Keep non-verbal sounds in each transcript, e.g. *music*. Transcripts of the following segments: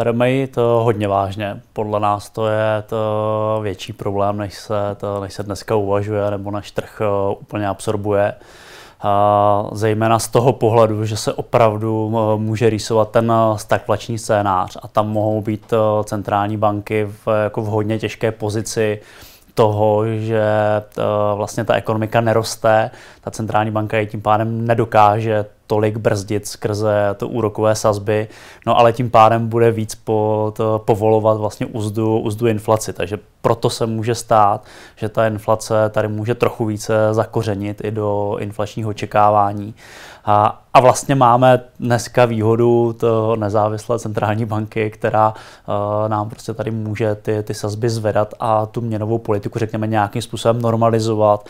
Bereme to hodně vážně. Podle nás to je to větší problém, než se, to, než se dneska uvažuje, nebo náš trh eh, úplně absorbuje. A zejména z toho pohledu, že se opravdu eh, může rýsovat ten eh, stagflační scénář a tam mohou být centrální banky v, jako v hodně těžké pozici toho, že vlastně ta ekonomika neroste, ta centrální banka je tím pádem nedokáže tolik brzdit skrze to úrokové sazby, no ale tím pádem bude víc pod, povolovat vlastně uzdu, uzdu inflaci. Takže proto se může stát, že ta inflace tady může trochu více zakořenit i do inflačního očekávání. A, a vlastně máme dneska výhodu to nezávislé centrální banky, která uh, nám prostě tady může ty, ty sazby zvedat a tu měnovou politiku, řekněme, nějakým způsobem normalizovat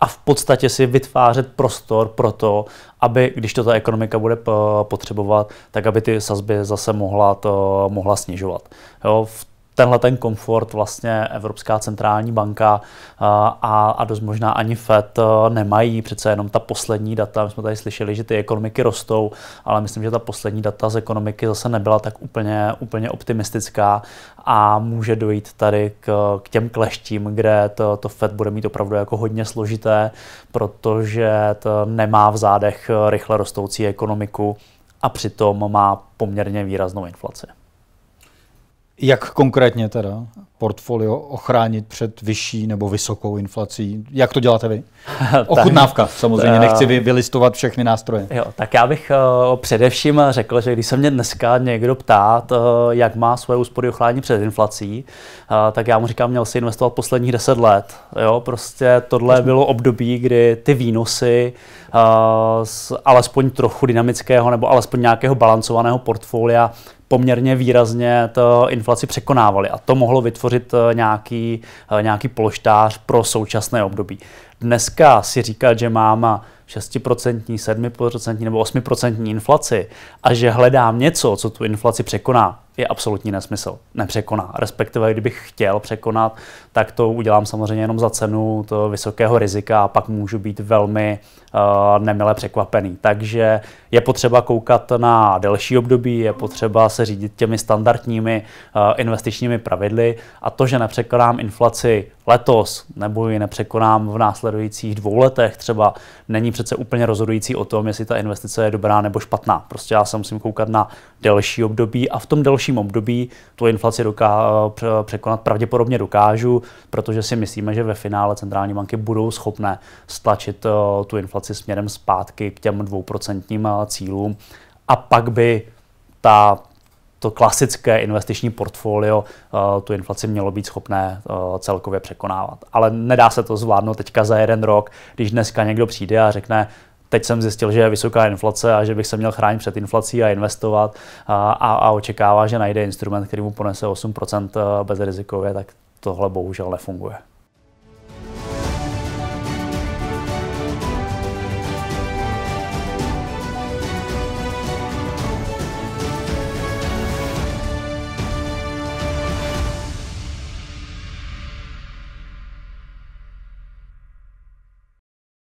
a v podstatě si vytvářet prostor pro to, aby, když to ta ekonomika bude potřebovat, tak aby ty sazby zase mohla, to, mohla snižovat. Jo, v tenhle ten komfort vlastně Evropská centrální banka eh, a, a dost možná ani FED eh, nemají. Přece jenom ta poslední data, my jsme tady slyšeli, že ty ekonomiky rostou, ale myslím, že ta poslední data z ekonomiky zase nebyla tak úplně, úplně optimistická a může dojít tady k, k těm kleštím, kde to, to FED bude mít opravdu jako hodně složité, protože to nemá v zádech rychle rostoucí ekonomiku a přitom má poměrně výraznou inflaci. Jak konkrétně teda portfolio ochránit před vyšší nebo vysokou inflací? Jak to děláte vy? *laughs* Ochutnávka samozřejmě, nechci eh, vy, vylistovat všechny nástroje. Jo, tak já bych uh, především řekl, že když se mě dneska někdo ptá, uh, jak má svoje úspory ochránit před inflací, uh, tak já mu říkám, měl si investovat posledních 10 let. Jo, prostě tohle bylo období, kdy ty výnosy uh, z alespoň trochu dynamického nebo alespoň nějakého balancovaného portfolia poměrně výrazně to inflaci překonávali a to mohlo vytvořit eh, nějaký, eh, nějaký polštář pro současné období dneska si říkat, že mám 6%, 7% nebo 8% inflaci a že hledám něco, co tu inflaci překoná, je absolutní nesmysl. Nepřekoná. Respektive, kdybych chtěl překonat, tak to udělám samozřejmě jenom za cenu toho vysokého rizika a pak můžu být velmi uh, nemile překvapený. Takže je potřeba koukat na delší období, je potřeba se řídit těmi standardními uh, investičními pravidly a to, že nepřekonám inflaci letos nebo ji nepřekonám v následujících následujících dvou letech třeba není přece úplně rozhodující o tom, jestli ta investice je dobrá nebo špatná. Prostě já se musím koukat na delší období a v tom delším období tu inflaci doká- překonat pravděpodobně dokážu, protože si myslíme, že ve finále centrální banky budou schopné stlačit eh, tu inflaci směrem zpátky k těm dvouprocentním eh, cílům a pak by ta to klasické investiční portfolio eh, tu inflaci mělo být schopné eh, celkově překonávat. Ale nedá se to zvládnout teďka za jeden rok, když dneska někdo přijde a řekne, teď jsem zjistil, že je vysoká inflace a že bych se měl chránit před inflací a investovat a, a, a očekává, že najde instrument, který mu ponese 8% eh, bezrizikově, tak tohle bohužel nefunguje.